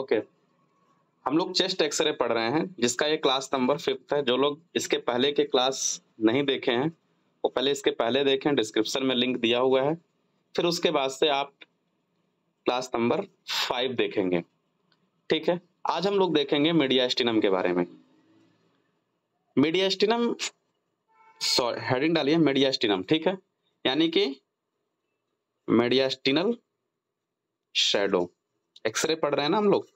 okay हम लोग chest x ray पढ़ रहे हैं जिसका ये क्लास नंबर फिफ्थ है जो लोग इसके पहले के क्लास नहीं देखे हैं वो पहले इसके पहले देखें डिस्क्रिप्शन में लिंक दिया हुआ है फिर उसके बाद से आप क्लास नंबर फाइव देखेंगे ठीक है आज हम लोग देखेंगे मीडिया एस्टिनम के बारे में मीडिया एस्टिनम सॉरी हेडिंग डालिए मीडिया एस्टिनम ठीक है यानी कि मेडियास्टिनल शेडो एक्सरे पढ़ रहे हैं ना हम लोग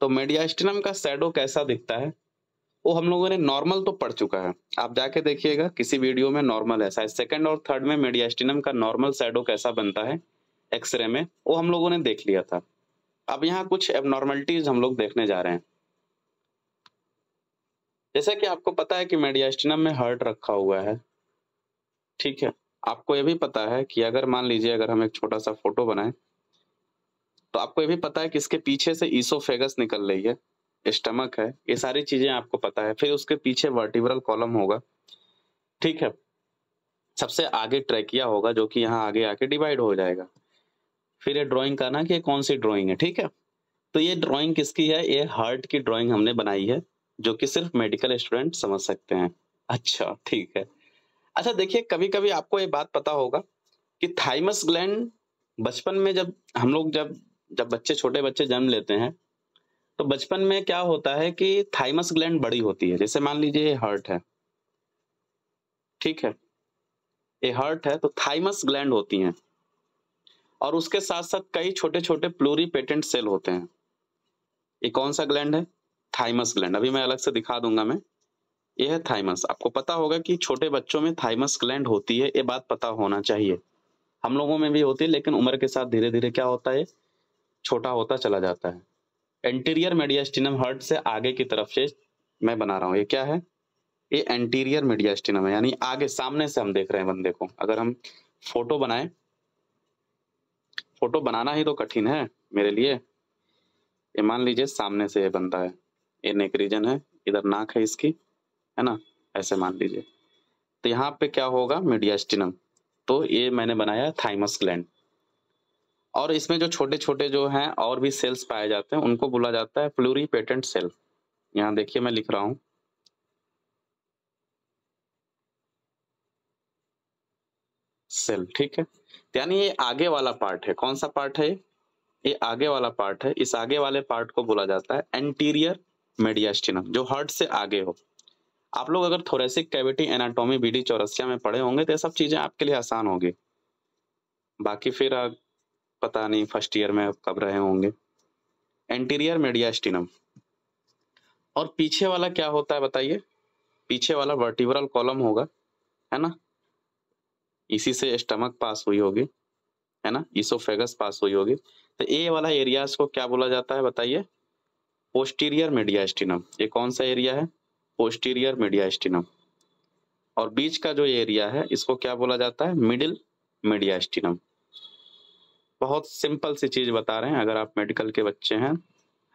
तो मेडियास्टिनम का सैडो कैसा दिखता है वो हम लोगों ने नॉर्मल तो पढ़ चुका है आप जाके देखिएगा किसी वीडियो में नॉर्मल है शायद सेकंड और थर्ड में मेडियास्टिनम का नॉर्मल सैडो कैसा बनता है एक्सरे में वो हम लोगों ने देख लिया था अब यहाँ कुछ एबनॉर्मलिटीज हम लोग देखने जा रहे हैं जैसा कि आपको पता है कि मेडियास्टिनम में हर्ट रखा हुआ है ठीक है आपको यह भी पता है कि अगर मान लीजिए अगर हम एक छोटा सा फोटो बनाएं तो आपको ये भी पता है कि इसके पीछे से ईसोफेगस निकल रही है स्टमक है ये सारी चीजें आपको पता है फिर उसके पीछे वर्टिब्रल कॉलम होगा ठीक है सबसे आगे ट्रैकिया होगा जो कि यहाँ आगे आके डिवाइड हो जाएगा फिर ये ड्राइंग करना कि ये कौन सी ड्राइंग है ठीक है तो ये ड्राइंग किसकी है ये हार्ट की ड्राइंग हमने बनाई है जो कि सिर्फ मेडिकल स्टूडेंट समझ सकते हैं अच्छा ठीक है अच्छा देखिए कभी कभी आपको ये बात पता होगा कि थाइमस ग्लैंड बचपन में जब हम लोग जब जब बच्चे छोटे बच्चे जन्म लेते हैं तो बचपन में क्या होता है कि थाइमस ग्लैंड बड़ी होती है जैसे मान लीजिए ये हर्ट है ठीक है ये हर्ट है तो थाइमस ग्लैंड होती हैं और उसके साथ साथ कई छोटे छोटे प्लूरी पेटेंट सेल होते हैं ये कौन सा ग्लैंड है थाइमस ग्लैंड अभी मैं अलग से दिखा दूंगा मैं ये है थाइमस आपको पता होगा कि छोटे बच्चों में थाइमस ग्लैंड होती है ये बात पता होना चाहिए हम लोगों में भी होती है लेकिन उम्र के साथ धीरे धीरे क्या होता है छोटा होता चला जाता है एंटीरियर मेडियास्टिनम हर्ट से आगे की तरफ से मैं बना रहा हूँ ये क्या है ये एंटीरियर मेडियास्टिनम है यानी आगे सामने से हम देख रहे हैं बंदे को अगर हम फोटो बनाए फोटो बनाना ही तो कठिन है मेरे लिए ये मान लीजिए सामने से ये बनता है ये नेक रीजन है इधर नाक है इसकी है ना ऐसे मान लीजिए तो यहाँ पे क्या होगा मीडियास्टिनम तो ये मैंने बनाया थाइमस ग्लैंड और इसमें जो छोटे छोटे जो हैं और भी सेल्स पाए जाते हैं उनको बोला जाता है प्लूरी पेटेंट सेल यहाँ देखिए मैं लिख रहा हूँ सेल ठीक है यानी ये आगे वाला पार्ट है कौन सा पार्ट है ये आगे वाला पार्ट है इस आगे वाले पार्ट को बोला जाता है एंटीरियर मेडियास्टिनम जो हार्ट से आगे हो आप लोग अगर thoracic cavity anatomy BD Chaurasia में पढ़े होंगे तो ये सब चीजें आपके लिए आसान होगी बाकी फिर पता नहीं फर्स्ट ईयर में कब रहे होंगे एंटीरियर मेडियास्टिनम और पीछे वाला क्या होता है बताइए पीछे वाला वर्टिब्रल कॉलम होगा है ना इसी से स्टमक पास हुई होगी है ना इसोफेगस पास हुई होगी तो ए वाला एरियाज को क्या बोला जाता है बताइए पोस्टीरियर मीडियास्टिनम ये कौन सा एरिया है पोस्टीरियर मीडियास्टिनम और बीच का जो एरिया है इसको क्या बोला जाता है मिडिल मीडियास्टिनम बहुत सिंपल सी चीज बता रहे हैं अगर आप मेडिकल के बच्चे हैं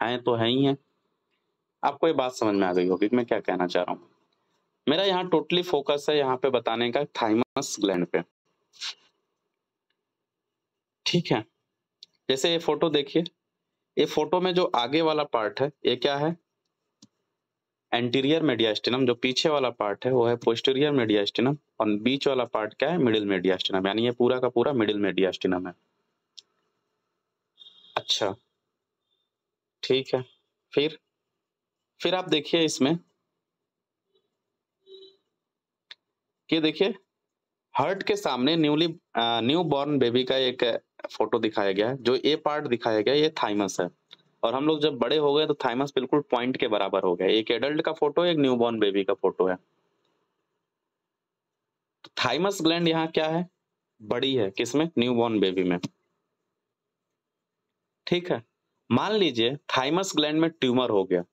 हैं तो है ही हैं आपको ये बात समझ में आ गई होगी मैं क्या कहना चाह रहा हूँ मेरा यहाँ टोटली फोकस है यहाँ पे बताने का थाइमस ग्लैंड पे ठीक है जैसे ये फोटो देखिए ये फोटो में जो आगे वाला पार्ट है ये क्या है एंटीरियर मेडियास्टिनम जो पीछे वाला पार्ट है वो है पोस्टीरियर मेडियास्टिनम और बीच वाला पार्ट क्या है मिडिल मेडियास्टिनम यानी ये पूरा का पूरा मिडिल मेडियास्टिनम है अच्छा ठीक है फिर फिर आप देखिए इसमें कि देखिए हर्ट के सामने न्यूली न्यू बॉर्न बेबी का एक फोटो दिखाया गया है जो ए पार्ट दिखाया गया ये थाइमस है और हम लोग जब बड़े हो गए तो थाइमस बिल्कुल पॉइंट के बराबर हो गया एक एडल्ट का फोटो एक न्यू बॉर्न बेबी का फोटो है थाइमस ग्लैंड यहाँ क्या है बड़ी है किसमें न्यू बॉर्न बेबी में ठीक है मान लीजिए थाइमस ग्लैंड में ट्यूमर हो गया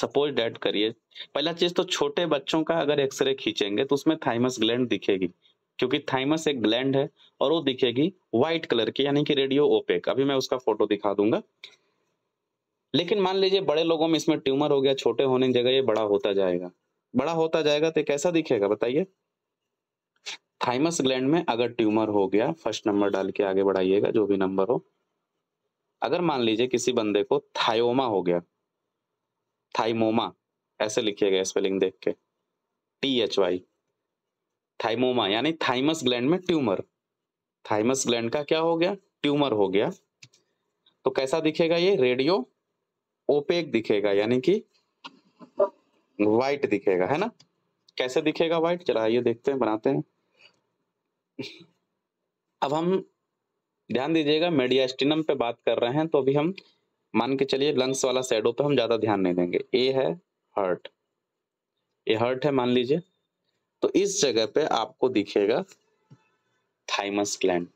सपोज डेट करिए पहला चीज तो छोटे बच्चों का अगर एक्सरे खींचेंगे तो उसमें थाइमस ग्लैंड दिखेगी क्योंकि थाइमस एक ग्लैंड है और वो दिखेगी व्हाइट कलर की यानी कि रेडियो ओपेक अभी मैं उसका फोटो दिखा दूंगा लेकिन मान लीजिए बड़े लोगों में इसमें ट्यूमर हो गया छोटे होने की जगह ये बड़ा होता जाएगा बड़ा होता जाएगा तो कैसा दिखेगा बताइए थाइमस ग्लैंड में अगर ट्यूमर हो गया फर्स्ट नंबर डाल के आगे बढ़ाइएगा जो भी नंबर हो अगर मान लीजिए किसी बंदे को थायोमा हो गया थाइमोमा ऐसे लिखिएगा स्पेलिंग देख के टी एच वाई थाइमोमा यानी थाइमस ग्लैंड में ट्यूमर थाइमस ग्लैंड का क्या हो गया ट्यूमर हो गया तो कैसा दिखेगा ये रेडियो ओपेक दिखेगा यानी कि व्हाइट दिखेगा है ना कैसे दिखेगा व्हाइट चला आइए देखते हैं बनाते हैं अब हम ध्यान दीजिएगा मेडियास्टिनम पे बात कर रहे हैं तो अभी हम मान के चलिए लंग्स वाला साइडो पे हम ज्यादा ध्यान नहीं देंगे ए है हर्ट ये हर्ट है मान लीजिए तो इस जगह पे आपको दिखेगा थाइमस ग्लैंड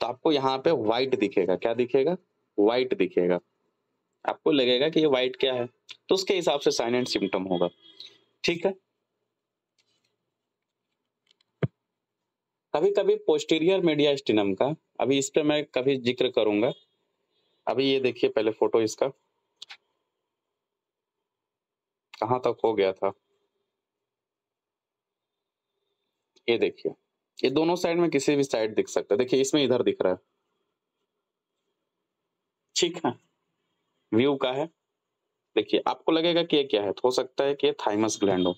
तो आपको यहाँ पे व्हाइट दिखेगा क्या दिखेगा व्हाइट दिखेगा आपको लगेगा कि ये व्हाइट क्या है तो उसके हिसाब से साइन एंड सिम्टम होगा ठीक है कभी कभी पोस्टीरियर मीडिया स्टिनम का अभी इस पे मैं कभी जिक्र करूंगा अभी ये देखिए पहले फोटो इसका कहा तक हो गया था ये देखिए ये दोनों साइड में किसी भी साइड दिख सकता है देखिए इसमें इधर दिख रहा है ठीक है व्यू का है देखिए आपको लगेगा कि ये क्या है हो सकता है कि ये थाइमस ग्लैंड हो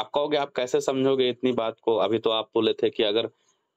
आप कहोगे आप कैसे समझोगे इतनी बात को अभी तो आप बोले थे कि अगर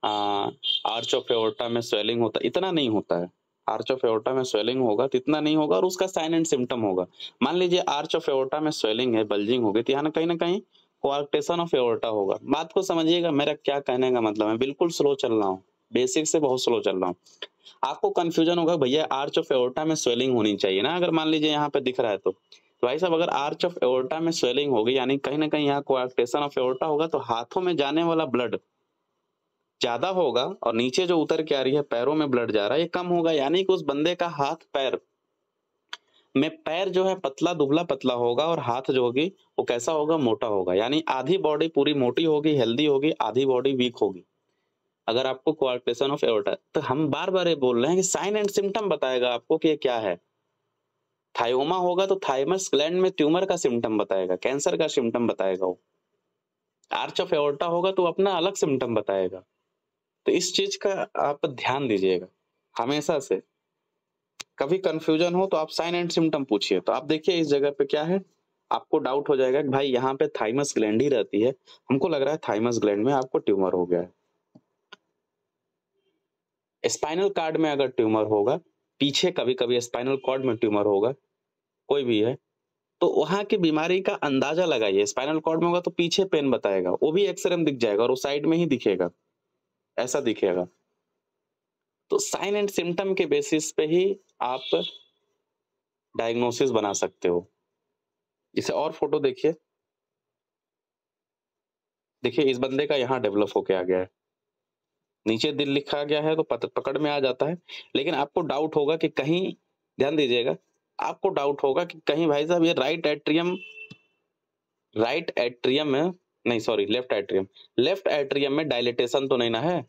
आर्च ऑफ एओर्टा में स्वेलिंग होता इतना नहीं होता है आर्च ऑफ एओर्टा में स्वेलिंग होगा तो इतना नहीं होगा और उसका साइन एंड सिम्टम होगा मान लीजिए आर्च ऑफ एओर्टा में स्वेलिंग है बल्जिंग होगी तो यहाँ ना कहीं ना कहीं क्वार्टेशन ऑफ एओर्टा होगा बात को समझिएगा मेरा क्या कहने का मतलब है बिल्कुल स्लो चल रहा हूँ बेसिक से बहुत स्लो चल रहा हूँ आपको कंफ्यूजन होगा भैया आर्च ऑफ एओर्टा में स्वेलिंग होनी चाहिए ना अगर मान लीजिए यहाँ पे दिख रहा है तो तो भाई साहब अगर आर्च ऑफ एओर्टा में स्वेलिंग होगी यानी कहीं ना कहीं यहाँ कोआक्टेशन ऑफ एओर्टा होगा तो हाथों में जाने वाला ब्लड ज्यादा होगा और नीचे जो उतर के आ रही है पैरों में ब्लड जा रहा है ये कम होगा यानी कि उस बंदे का हाथ पैर में पैर जो है पतला दुबला पतला होगा और हाथ जो होगी वो कैसा होगा मोटा होगा यानी आधी बॉडी पूरी मोटी होगी हेल्दी होगी आधी बॉडी वीक होगी अगर आपको कोआर्टेशन ऑफ एओर्टा तो हम बार बार ये बोल रहे हैं कि साइन एंड सिम्टम बताएगा आपको कि ये क्या है थायोमा होगा तो थाइमस ग्लैंड में ट्यूमर का सिम्टम बताएगा कैंसर का सिम्टम बताएगा वो आर्च ऑफ एओर्टा होगा तो अपना अलग सिम्टम बताएगा तो इस चीज का आप ध्यान दीजिएगा हमेशा से कभी कंफ्यूजन हो तो आप साइन एंड सिम्टम पूछिए तो आप देखिए इस जगह पे क्या है आपको डाउट हो जाएगा कि भाई यहाँ पे थाइमस ग्लैंड ही रहती है हमको लग रहा है थाइमस ग्लैंड में आपको ट्यूमर हो गया है स्पाइनल कार्ड में अगर ट्यूमर होगा पीछे कभी कभी स्पाइनल कार्ड में ट्यूमर होगा कोई भी है तो वहां की बीमारी का अंदाजा लगाइए स्पाइनल कॉर्ड में होगा तो पीछे पेन बताएगा वो भी एक्सरे में दिख जाएगा और वो साइड में ही दिखेगा ऐसा दिखेगा तो साइन एंड सिम्टम के बेसिस पे ही आप डायग्नोसिस बना सकते हो इसे और फोटो देखिए देखिए इस बंदे का यहाँ डेवलप होके आ गया है नीचे दिल लिखा गया है तो पकड़ में आ जाता है लेकिन आपको डाउट होगा कि कहीं ध्यान दीजिएगा आपको डाउट होगा कि कहीं भाई साहब ये राइट एट्रियम राइट एट्रियम है नहीं sorry left atrium left atrium में डायलिटेशन तो नहीं ना है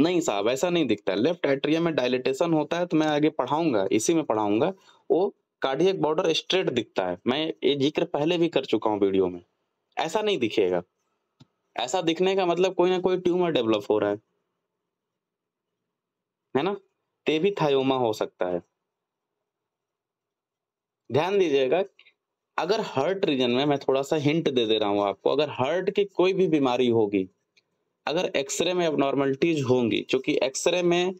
नहीं साहब ऐसा नहीं दिखता लेफ्ट एट्रियम में डायलिटेशन होता है तो मैं आगे पढ़ाऊंगा इसी में पढ़ाऊंगा वो कार्डियक बॉर्डर स्ट्रेट दिखता है मैं ये जिक्र पहले भी कर चुका हूँ वीडियो में ऐसा नहीं दिखेगा ऐसा दिखने का मतलब कोई ना कोई ट्यूमर डेवलप हो रहा है है ना ते भी थायोमा हो सकता है ध्यान दीजिएगा अगर हर्ट रीजन में मैं थोड़ा सा हिंट दे दे रहा हूँ आपको अगर हर्ट की कोई भी बीमारी होगी अगर एक्सरे में नॉर्मलिटीज होंगी क्योंकि एक्सरे में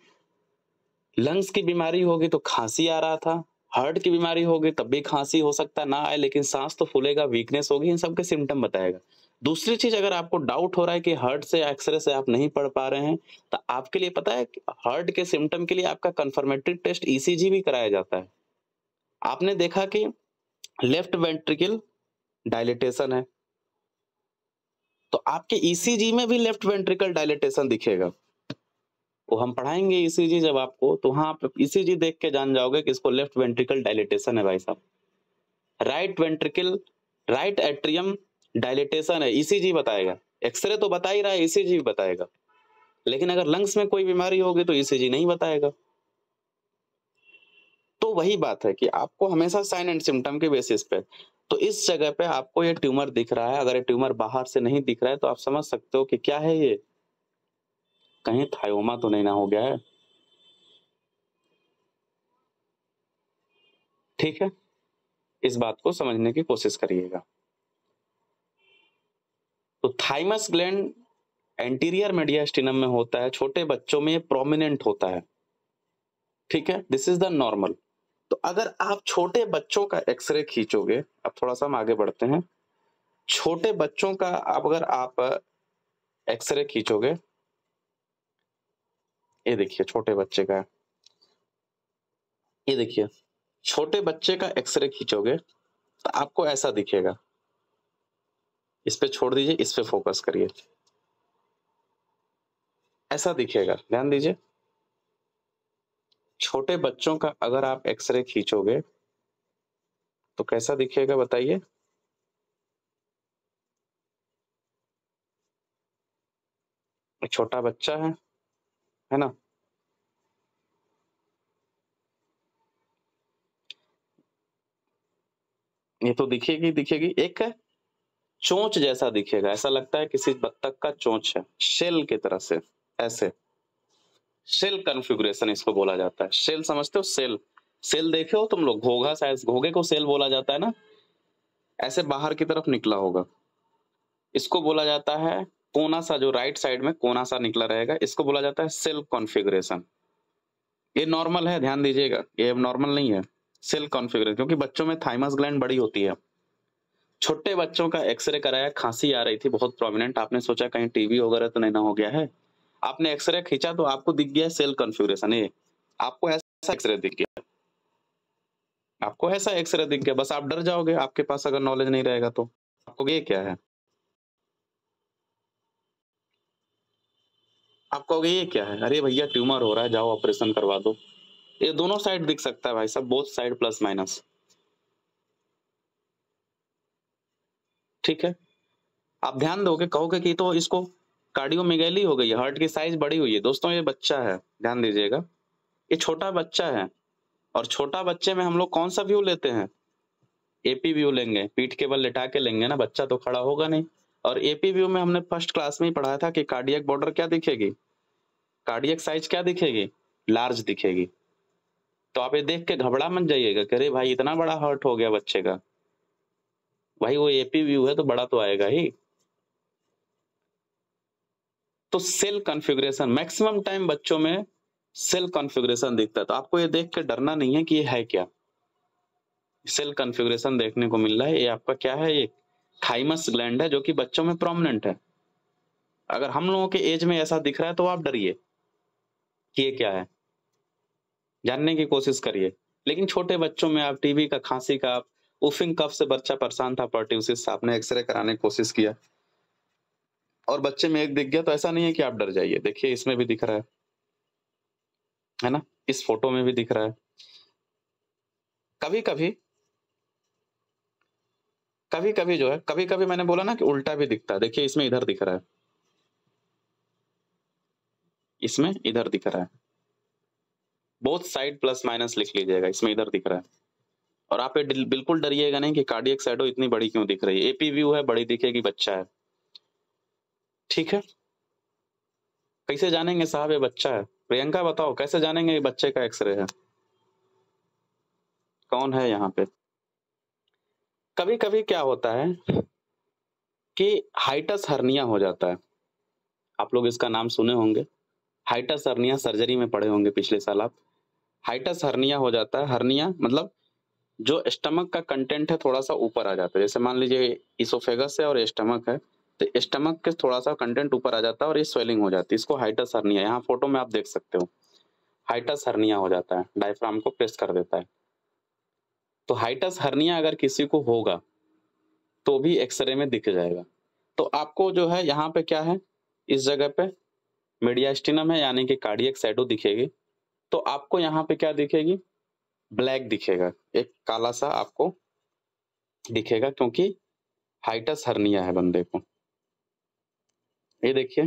लंग्स की बीमारी होगी तो खांसी आ रहा था हार्ट की बीमारी होगी तब भी खांसी हो सकता ना आए लेकिन सांस तो फूलेगा वीकनेस होगी इन सब के सिम्टम बताएगा दूसरी चीज अगर आपको डाउट हो रहा है कि हार्ट से एक्सरे से आप नहीं पढ़ पा रहे हैं तो आपके लिए पता है हार्ट के सिम्टम के लिए आपका कंफर्मेटरी टेस्ट ईसीजी भी कराया जाता है आपने देखा कि लेफ्ट वेंट्रिकल डायलिटेशन है तो आपके ईसीजी e में भी लेफ्ट वेंट्रिकल डायलिटेशन दिखेगा वो तो हम पढ़ाएंगे ईसीजी e जब आपको तो वहां आप ईसीजी e देख के जान जाओगे कि इसको लेफ्ट वेंट्रिकल डायलिटेशन है भाई साहब right ventricle right atrium dilatation है ईसीजी बताएगा एक्सरे तो बता ही रहा है ईसीजी भी बताएगा लेकिन अगर लंग्स में कोई बीमारी होगी तो ईसीजी नहीं बताएगा तो वही बात है कि आपको हमेशा साइन एंड सिम्टम के बेसिस पे तो इस जगह पे आपको ये ट्यूमर दिख रहा है अगर ये ट्यूमर बाहर से नहीं दिख रहा है तो आप समझ सकते हो कि क्या है ये कहीं थायोमा तो नहीं ना हो गया है ठीक है इस बात को समझने की कोशिश करिएगा तो थाइमस ग्लैंड एंटीरियर मेडियास्टिनम में होता है छोटे बच्चों में प्रोमिनेंट होता है ठीक है दिस इज द नॉर्मल तो अगर आप छोटे बच्चों का एक्सरे खींचोगे अब थोड़ा सा हम आगे बढ़ते हैं छोटे बच्चों का आप अगर आप एक्सरे खींचोगे ये देखिए छोटे बच्चे का ये देखिए छोटे बच्चे का एक्सरे खींचोगे तो आपको ऐसा दिखेगा इस पे छोड़ दीजिए इस पे फोकस करिए ऐसा दिखेगा ध्यान दीजिए छोटे बच्चों का अगर आप एक्सरे खींचोगे तो कैसा दिखेगा बताइए छोटा बच्चा है है ना ये तो दिखेगी दिखेगी एक चोंच जैसा दिखेगा ऐसा लगता है किसी बत्तख का चोंच है शेल की तरह से ऐसे सेल कन्फिगुरेशन इसको बोला जाता है सेल समझते हो सेल सेल देखे हो तुम लोग घोघा साइज घोघे को सेल बोला जाता है ना ऐसे बाहर की तरफ निकला होगा इसको बोला जाता है कोना सा जो राइट साइड में कोना सा निकला रहेगा इसको बोला जाता है सेल कॉन्फिग्रेशन ये नॉर्मल है ध्यान दीजिएगा ये नॉर्मल नहीं है सेल कॉन्फिग्रेशन क्योंकि बच्चों में थाइमस ग्लैंड बड़ी होती है छोटे बच्चों का एक्सरे कराया खांसी आ रही थी बहुत प्रोमिनेंट आपने सोचा कहीं टीवी वगैरह तो नहीं ना हो गया है आपने एक्सरे खींचा तो आपको दिख गया सेल कन्फ्यूरेशन ये आपको ऐसा एक्सरे दिख गया आपको ऐसा एक्सरे दिख गया बस आप डर जाओगे आपके पास अगर नॉलेज नहीं रहेगा तो आपको ये क्या है आप कहोगे ये क्या है अरे भैया ट्यूमर हो रहा है जाओ ऑपरेशन करवा दो ये दोनों साइड दिख सकता है भाई सब बोथ साइड प्लस माइनस ठीक है आप ध्यान दोगे कहोगे कि तो इसको कार्डियोमेगेली हो गई है हार्ट की साइज बड़ी हुई है दोस्तों ये बच्चा है ध्यान दीजिएगा ये छोटा बच्चा है और छोटा बच्चे में हम लोग कौन सा व्यू लेते हैं एपी व्यू लेंगे पीठ के बल लिटा के लेंगे ना बच्चा तो खड़ा होगा नहीं और एपी व्यू में हमने फर्स्ट क्लास में ही पढ़ाया था कि कार्डियक बॉर्डर क्या दिखेगी कार्डियक साइज क्या दिखेगी लार्ज दिखेगी तो आप ये देख के घबरा मत जाइएगा कि अरे भाई इतना बड़ा हर्ट हो गया बच्चे का भाई वो एपी व्यू है तो बड़ा तो आएगा ही तो सेल कॉन्फ़िगरेशन मैक्सिमम टाइम बच्चों में सेल कॉन्फ़िगरेशन दिखता है तो आपको ये देख के डरना नहीं है कि ये है क्या सेल कॉन्फ़िगरेशन देखने को मिल रहा है ये आपका क्या है ये खाइमस ग्लैंड है जो कि बच्चों में प्रोमिनेंट है अगर हम लोगों के एज में ऐसा दिख रहा है तो आप डरिए कि ये क्या है जानने की कोशिश करिए लेकिन छोटे बच्चों में आप टीबी का खांसी का उफिंग कफ से बच्चा परेशान था पर्ट्यूसिस आपने एक्सरे कराने की कोशिश किया और बच्चे में एक दिख गया तो ऐसा नहीं है कि आप डर जाइए देखिए इसमें भी दिख रहा है है ना इस फोटो में भी दिख रहा है कभी कभी कभी कभी जो है कभी कभी मैंने बोला ना कि उल्टा भी दिखता है देखिए इसमें इधर दिख रहा है इसमें इधर दिख रहा है बोथ साइड प्लस माइनस लिख लीजिएगा इसमें इधर दिख रहा है और आप ये बिल्कुल डरिएगा नहीं कि कार्डियक साइडो इतनी बड़ी क्यों दिख रही है एपी व्यू है बड़ी दिखेगी बच्चा है ठीक है कैसे जानेंगे साहब ये बच्चा है प्रियंका बताओ कैसे जानेंगे ये बच्चे का एक्सरे है कौन है यहाँ पे कभी कभी क्या होता है कि हाइटस हर्निया हो जाता है आप लोग इसका नाम सुने होंगे हाइटस हर्निया सर्जरी में पढ़े होंगे पिछले साल आप हाइटस हर्निया हो जाता है हर्निया मतलब जो स्टमक का कंटेंट है थोड़ा सा ऊपर आ जाता है जैसे मान लीजिए इसोफेगस है और स्टमक है तो स्टमक के थोड़ा सा कंटेंट ऊपर आ जाता है और ये स्वेलिंग हो जाती है इसको हाइटस हर्निया यहाँ फोटो में आप देख सकते हो हाइटस हर्निया हो जाता है डायफ्राम को प्रेस कर देता है तो हाइटस हर्निया अगर किसी को होगा तो भी एक्सरे में दिख जाएगा तो आपको जो है यहाँ पे क्या है इस जगह पे मीडियास्टिनम है यानी कि कार्डियक सैडो दिखेगी तो आपको यहाँ पे क्या दिखेगी ब्लैक दिखेगा एक काला सा आपको दिखेगा क्योंकि हाइटस हर्निया है बंदे को ये देखिए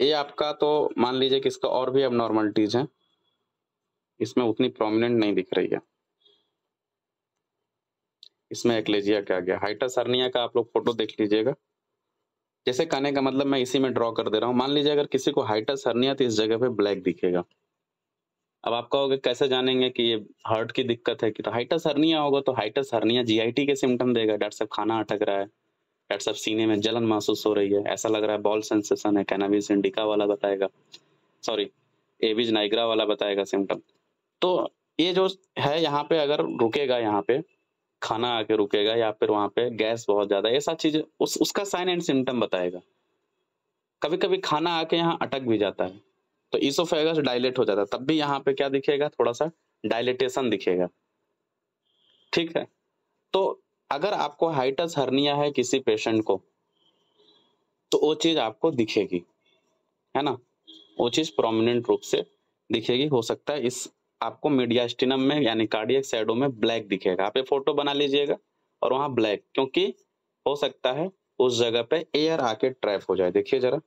ये आपका तो मान लीजिए कि इसका और भी अब नॉर्मलिटीज है इसमें उतनी प्रोमिनेंट नहीं दिख रही है इसमें एक्लेजिया क्या गया हाइटा सर्निया का आप लोग फोटो देख लीजिएगा जैसे कहने का मतलब मैं इसी में ड्रॉ कर दे रहा हूँ मान लीजिए अगर किसी को हाइटा सर्निया तो इस जगह पे ब्लैक दिखेगा अब आप कहोगे कैसे जानेंगे कि ये हार्ट की दिक्कत है कि तो हाइटा सर्निया होगा तो हाइटा सर्निया जीआईटी के सिम्टम देगा डॉक्टर साहब खाना अटक रहा है सब सीने में जलन महसूस हो रही है ऐसा लग रहा है बॉल सेंसेशन है कैनाबिस इंडिका वाला बताएगा सॉरी एविज नाइग्रा वाला बताएगा सिम्टम तो ये जो है यहाँ पे अगर रुकेगा यहाँ पे खाना आके रुकेगा या फिर वहां पे गैस बहुत ज़्यादा ये सब चीज़ उस उसका साइन एंड सिम्टम बताएगा कभी कभी खाना आके यहाँ अटक भी जाता है तो ईसोफेगस डायलेट हो जाता है तब भी यहाँ पे क्या दिखेगा थोड़ा सा डायलेटेशन दिखेगा ठीक है तो अगर आपको हाइटस हर्निया है किसी पेशेंट को तो वो चीज आपको दिखेगी है ना वो चीज प्रोमिनेंट रूप से दिखेगी हो सकता है इस आपको मीडियास्टिनम में यानी कार्डियक साइडो में ब्लैक दिखेगा आप ये फोटो बना लीजिएगा और वहां ब्लैक क्योंकि हो सकता है उस जगह पे एयर आके ट्रैप हो जाए देखिए जरा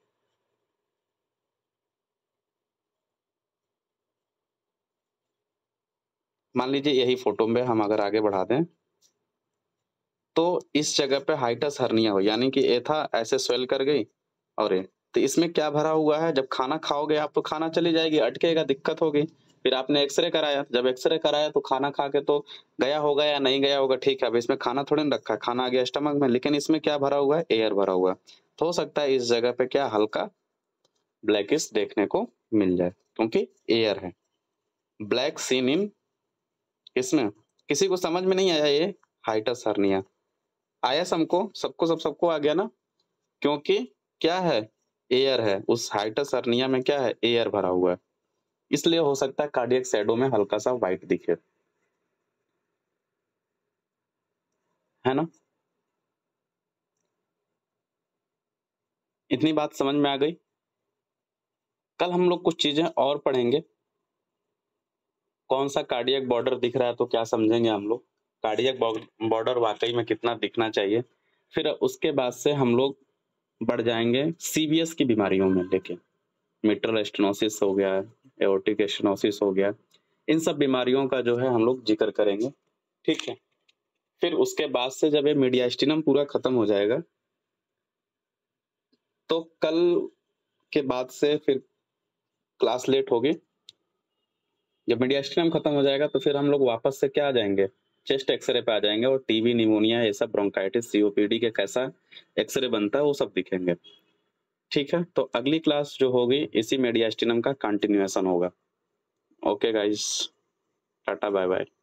मान लीजिए यही फोटो में हम अगर आगे बढ़ा दें तो इस जगह पे हाइटस हर्निया हो यानी कि ये था ऐसे स्वेल कर गई और ये तो इसमें क्या भरा हुआ है जब खाना खाओगे आप तो खाना चली जाएगी अटकेगा दिक्कत होगी फिर आपने एक्सरे कराया जब एक्सरे कराया तो खाना खा के तो गया होगा या नहीं गया होगा ठीक है अब इसमें खाना थोड़े ना रखा है खाना आ गया स्टमक में लेकिन इसमें क्या भरा हुआ है एयर भरा हुआ है तो हो सकता है इस जगह पे क्या हल्का ब्लैक देखने को मिल जाए क्योंकि एयर है ब्लैक सीन इन इसमें किसी को समझ में नहीं आया ये हाइटस हर्निया आया सबको सबको सब सबको आ गया ना क्योंकि क्या है एयर है उस हाइटस अर्निया में क्या है एयर भरा हुआ है इसलिए हो सकता है कार्डियक सैडो में हल्का सा व्हाइट दिखे है ना इतनी बात समझ में आ गई कल हम लोग कुछ चीजें और पढ़ेंगे कौन सा कार्डियक बॉर्डर दिख रहा है तो क्या समझेंगे हम लोग कार्डियक बॉर्डर वाकई में कितना दिखना चाहिए फिर उसके बाद से हम लोग बढ़ जाएंगे सीबीएस की बीमारियों में लेके मिट्रल स्टेनोसिस हो गया एओटिक स्टेनोसिस हो गया इन सब बीमारियों का जो है हम लोग जिक्र करेंगे ठीक है फिर उसके बाद से जब ये मीडियास्टिनम पूरा खत्म हो जाएगा तो कल के बाद से फिर क्लास लेट होगी जब मीडियास्टिनम खत्म हो जाएगा तो फिर हम लोग वापस से क्या आ जाएंगे चेस्ट एक्सरे पे आ जाएंगे और टीबी निमोनिया ये सब ब्रोंकाइटिस सीओपीडी के कैसा एक्सरे बनता है वो सब दिखेंगे ठीक है तो अगली क्लास जो होगी इसी मेडियास्टिनम का कंटिन्यूएशन होगा okay guys tata bye bye